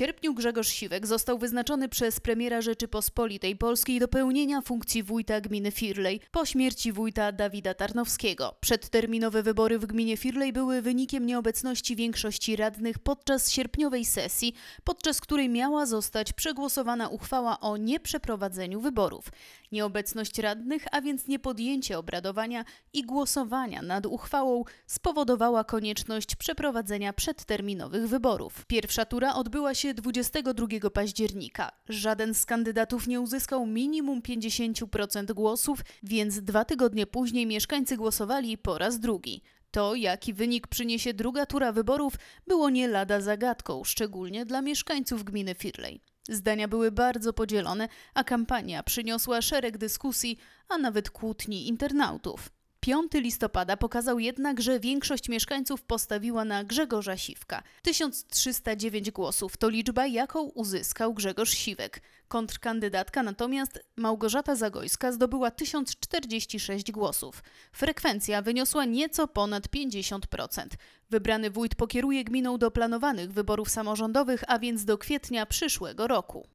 sierpniu Grzegorz Siwek został wyznaczony przez premiera Rzeczypospolitej Polskiej do pełnienia funkcji wójta gminy Firlej po śmierci wójta Dawida Tarnowskiego. Przedterminowe wybory w gminie Firlej były wynikiem nieobecności większości radnych podczas sierpniowej sesji, podczas której miała zostać przegłosowana uchwała o nieprzeprowadzeniu wyborów. Nieobecność radnych, a więc niepodjęcie obradowania i głosowania nad uchwałą spowodowała konieczność przeprowadzenia przedterminowych wyborów. Pierwsza tura odbyła się się 22 października. Żaden z kandydatów nie uzyskał minimum 50% głosów, więc dwa tygodnie później mieszkańcy głosowali po raz drugi. To, jaki wynik przyniesie druga tura wyborów, było nie lada zagadką, szczególnie dla mieszkańców gminy Firlej. Zdania były bardzo podzielone, a kampania przyniosła szereg dyskusji, a nawet kłótni internautów. 5 listopada pokazał jednak, że większość mieszkańców postawiła na Grzegorza Siwka. 1309 głosów to liczba, jaką uzyskał Grzegorz Siwek. Kontrkandydatka natomiast Małgorzata Zagojska zdobyła 1046 głosów. Frekwencja wyniosła nieco ponad 50%. Wybrany wójt pokieruje gminą do planowanych wyborów samorządowych, a więc do kwietnia przyszłego roku.